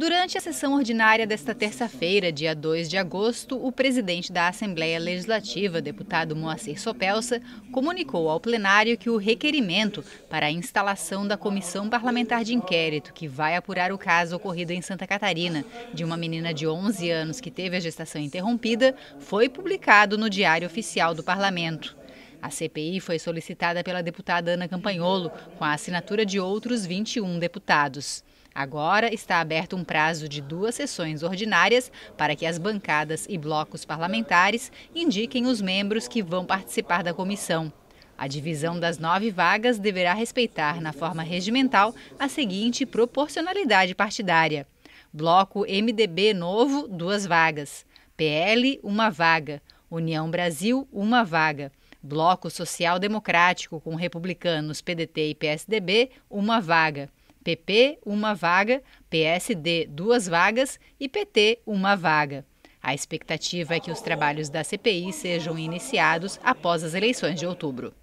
Durante a sessão ordinária desta terça-feira, dia 2 de agosto, o presidente da Assembleia Legislativa, deputado Moacir Sopelsa, comunicou ao plenário que o requerimento para a instalação da comissão parlamentar de inquérito que vai apurar o caso ocorrido em Santa Catarina de uma menina de 11 anos que teve a gestação interrompida foi publicado no Diário Oficial do Parlamento. A CPI foi solicitada pela deputada Ana Campanholo, com a assinatura de outros 21 deputados. Agora está aberto um prazo de duas sessões ordinárias para que as bancadas e blocos parlamentares indiquem os membros que vão participar da comissão. A divisão das nove vagas deverá respeitar, na forma regimental, a seguinte proporcionalidade partidária: Bloco MDB Novo, duas vagas. PL, uma vaga. União Brasil, uma vaga. Bloco Social Democrático com Republicanos, PDT e PSDB, uma vaga. PP, uma vaga, PSD, duas vagas e PT, uma vaga. A expectativa é que os trabalhos da CPI sejam iniciados após as eleições de outubro.